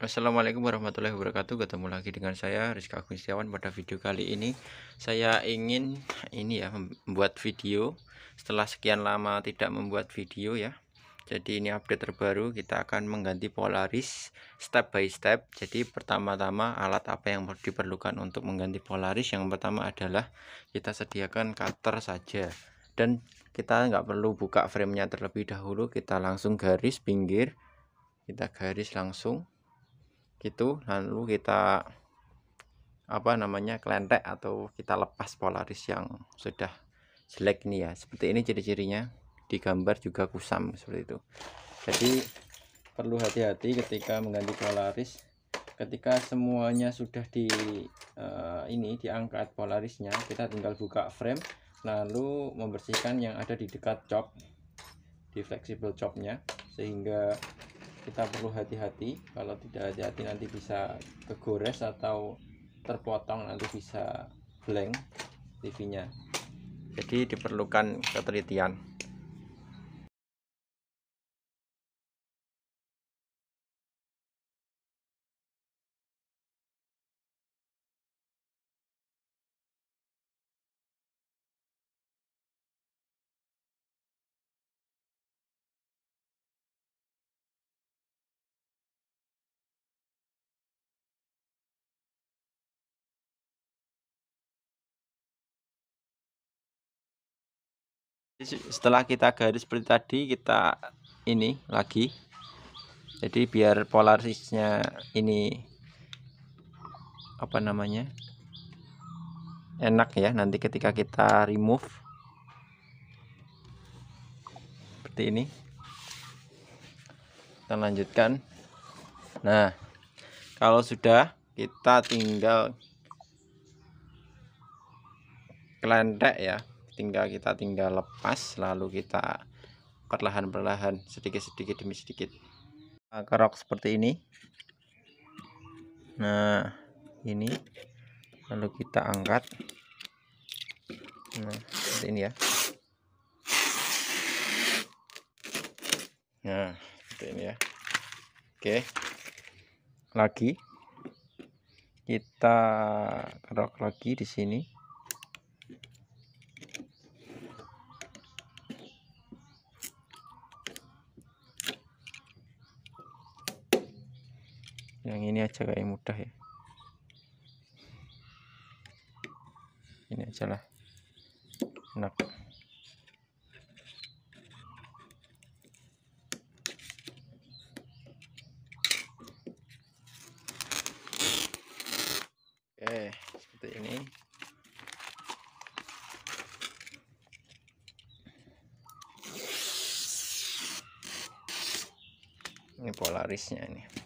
Assalamualaikum warahmatullahi wabarakatuh Ketemu lagi dengan saya Rizka Agung Setiawan Pada video kali ini Saya ingin ini ya membuat video Setelah sekian lama tidak membuat video ya Jadi ini update terbaru Kita akan mengganti Polaris Step by step Jadi pertama-tama alat apa yang diperlukan Untuk mengganti Polaris Yang pertama adalah Kita sediakan cutter saja Dan kita nggak perlu buka framenya terlebih dahulu Kita langsung garis pinggir Kita garis langsung gitu lalu kita apa namanya kelentek atau kita lepas polaris yang sudah jelek nih ya seperti ini ciri-cirinya di gambar juga kusam seperti itu jadi perlu hati-hati ketika mengganti polaris ketika semuanya sudah di uh, ini diangkat polarisnya kita tinggal buka frame lalu membersihkan yang ada di dekat chop di fleksibel chopnya sehingga kita perlu hati-hati kalau tidak hati-hati nanti bisa kegores atau terpotong nanti bisa blank TV-nya jadi diperlukan ketelitian setelah kita garis seperti tadi kita ini lagi jadi biar polarisnya ini apa namanya enak ya nanti ketika kita remove seperti ini kita lanjutkan nah kalau sudah kita tinggal kelentek ya tinggal kita tinggal lepas lalu kita perlahan-perlahan sedikit-sedikit demi sedikit nah, kerok seperti ini nah ini lalu kita angkat nah seperti ini ya nah seperti ini ya oke lagi kita kerok lagi di sini yang ini aja kayak mudah ya ini aja lah enak oke seperti ini ini polarisnya ini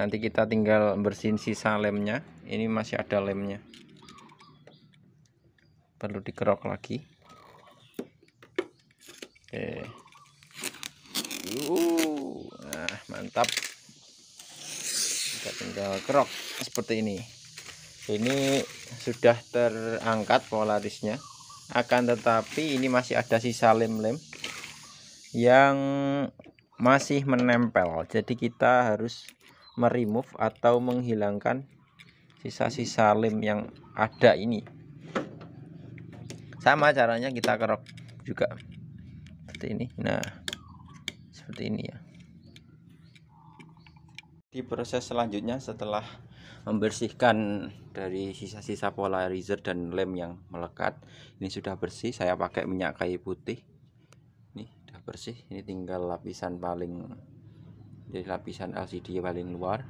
nanti kita tinggal bersihin sisa lemnya ini masih ada lemnya perlu dikerok lagi oke uh, nah, mantap kita tinggal kerok seperti ini ini sudah terangkat polarisnya akan tetapi ini masih ada sisa lem-lem yang masih menempel jadi kita harus meremove atau menghilangkan sisa-sisa lem yang ada ini sama caranya kita kerok juga seperti ini nah seperti ini ya di proses selanjutnya setelah membersihkan dari sisa-sisa polarizer dan lem yang melekat ini sudah bersih saya pakai minyak kayu putih ini sudah bersih ini tinggal lapisan paling jadi lapisan LCD paling luar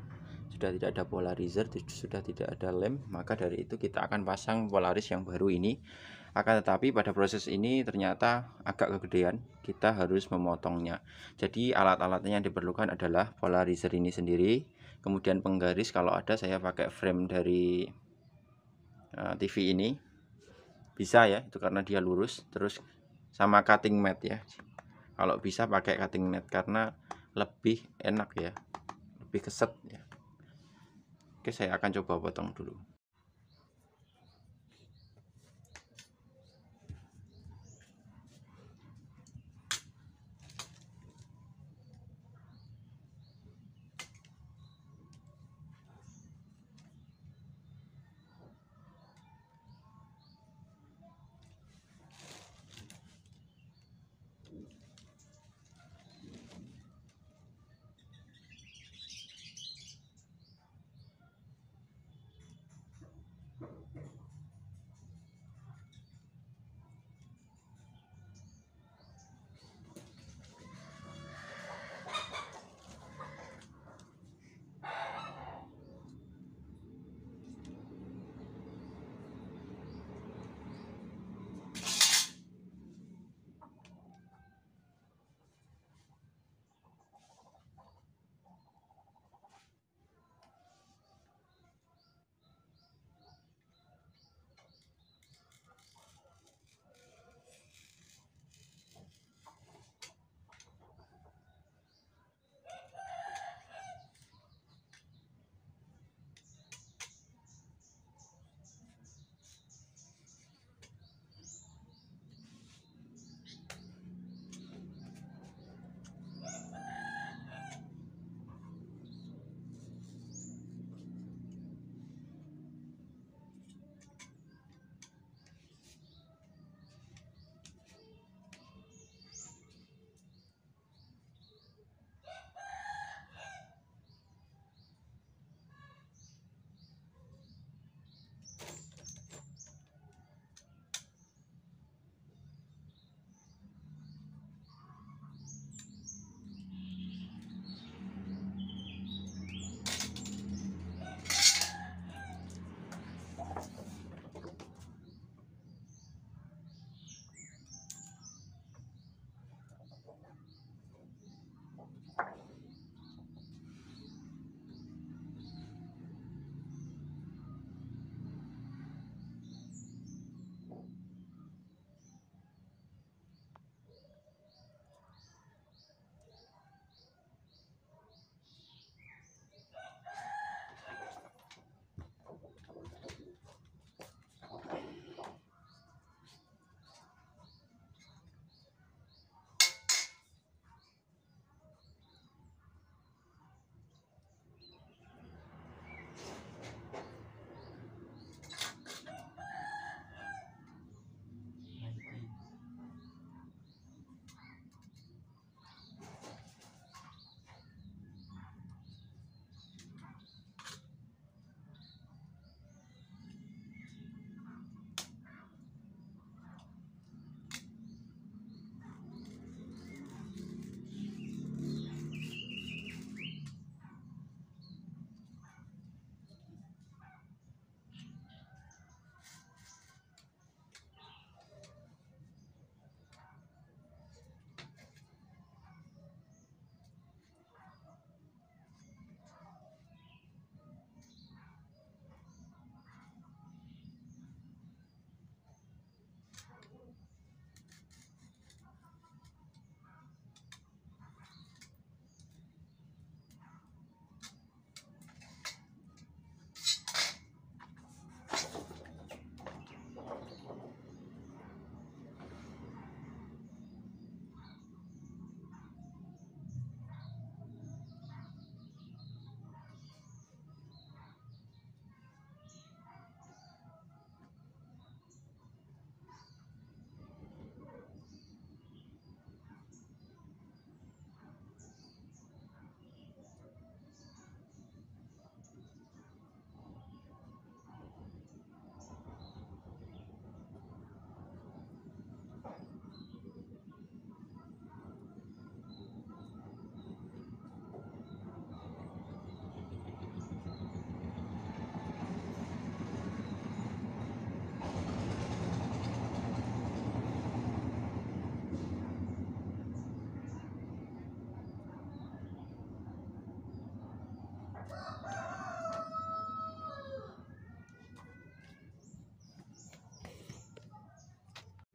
sudah tidak ada polarizer sudah tidak ada lem maka dari itu kita akan pasang polaris yang baru ini akan tetapi pada proses ini ternyata agak kegedean kita harus memotongnya jadi alat-alatnya yang diperlukan adalah polarizer ini sendiri kemudian penggaris kalau ada saya pakai frame dari eh, TV ini bisa ya itu karena dia lurus terus sama cutting mat ya kalau bisa pakai cutting mat karena lebih enak ya lebih keset ya oke saya akan coba potong dulu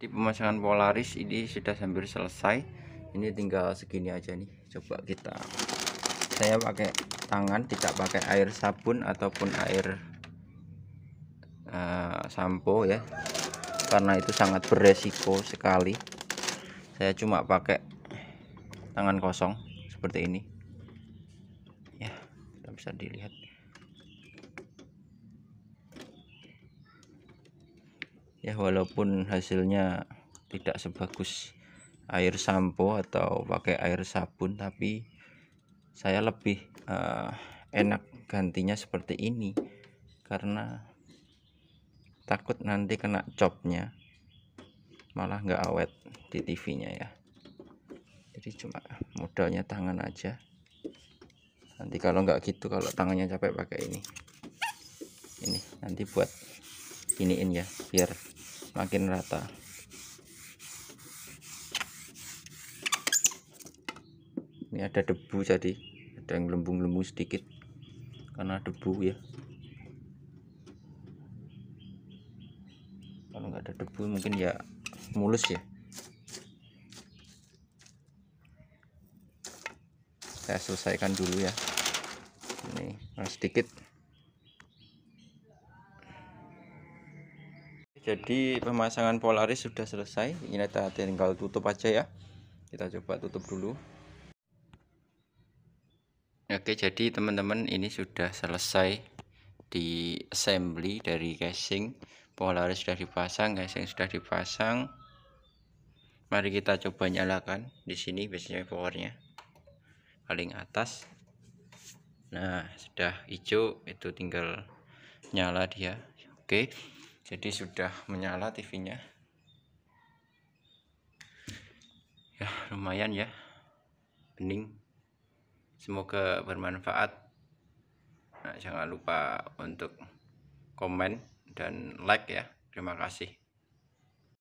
di pemasangan polaris ini sudah hampir selesai ini tinggal segini aja nih coba kita saya pakai tangan tidak pakai air sabun ataupun air uh, sampo ya karena itu sangat beresiko sekali saya cuma pakai tangan kosong seperti ini ya kita bisa dilihat ya walaupun hasilnya tidak sebagus air sampo atau pakai air sabun tapi saya lebih uh, enak gantinya seperti ini karena takut nanti kena copnya malah nggak awet di TV-nya ya jadi cuma modalnya tangan aja nanti kalau nggak gitu kalau tangannya capek pakai ini ini nanti buat iniin ya biar makin rata ini ada debu jadi ada yang gelembung-gelembung sedikit karena debu ya kalau nggak ada debu mungkin ya mulus ya saya selesaikan dulu ya ini nah, sedikit jadi pemasangan polaris sudah selesai ini kita tinggal tutup aja ya kita coba tutup dulu oke jadi teman-teman ini sudah selesai di assembly dari casing polaris sudah dipasang casing sudah dipasang mari kita coba nyalakan di sini biasanya powernya paling atas nah sudah hijau itu tinggal nyala dia oke jadi sudah menyala TV-nya ya lumayan ya bening semoga bermanfaat nah, jangan lupa untuk komen dan like ya terima kasih